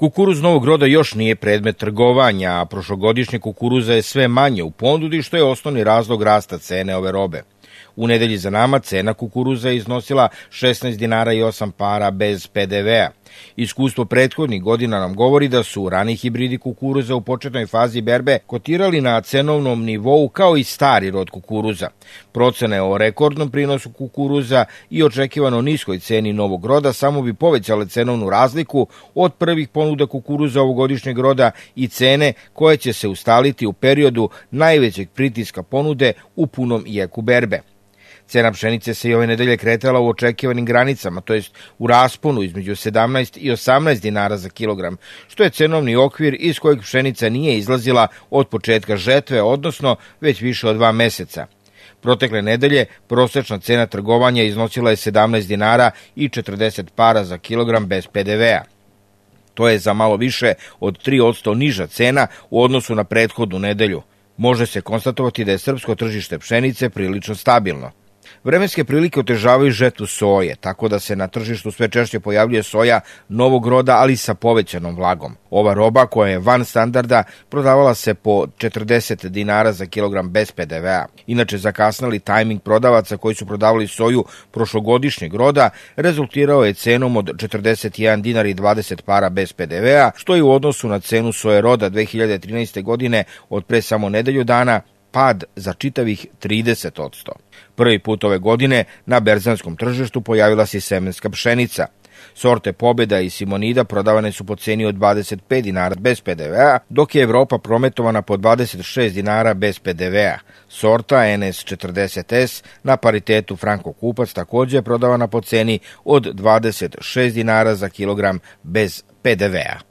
Kukuruz novog roda još nije predmet trgovanja, a prošlogodišnje kukuruza je sve manje u ponudi, što je osnovni razlog rasta cene ove robe. U nedelji za nama cena kukuruza je iznosila 16 dinara i 8 para bez PDV-a. Iskustvo prethodnih godina nam govori da su rani hibridi kukuruza u početnoj fazi berbe kotirali na cenovnom nivou kao i stari rod kukuruza. Procene o rekordnom prinosu kukuruza i očekivano niskoj ceni novog roda samo bi povećale cenovnu razliku od prvih ponuda kukuruza ovogodišnjeg roda i cene koje će se ustaliti u periodu najvećeg pritiska ponude u punom jeku berbe. Cena pšenice se i ove nedelje kretala u očekivanim granicama, to jest u rasponu između 17 i 18 dinara za kilogram, što je cenovni okvir iz kojeg pšenica nije izlazila od početka žetve, odnosno već više od dva meseca. Protekle nedelje prosečna cena trgovanja iznosila je 17 dinara i 40 para za kilogram bez PDV-a. To je za malo više od 3% niža cena u odnosu na prethodnu nedelju. Može se konstatovati da je srpsko tržište pšenice prilično stabilno. Vremenske prilike otežavaju žetu soje, tako da se na tržištu sve češće pojavljuje soja novog roda, ali sa povećanom vlagom. Ova roba koja je van standarda prodavala se po 40 dinara za kilogram bez PDV-a. Inače, zakasnali tajming prodavaca koji su prodavali soju prošlogodišnjeg roda rezultirao je cenom od 41 dinar i 20 para bez PDV-a, što je u odnosu na cenu soje roda 2013. godine od pre samo nedelju dana pad za čitavih 30%. Prvi put ove godine na berzanskom tržištu pojavila se semenska pšenica. Sorte Pobeda i Simonida prodavane su po ceni od 25 dinara bez PDV-a, dok je Evropa prometovana po 26 dinara bez PDV-a. Sorta NS40S na paritetu Franko Kupac takođe je prodavana po ceni od 26 dinara za kilogram bez PDV-a.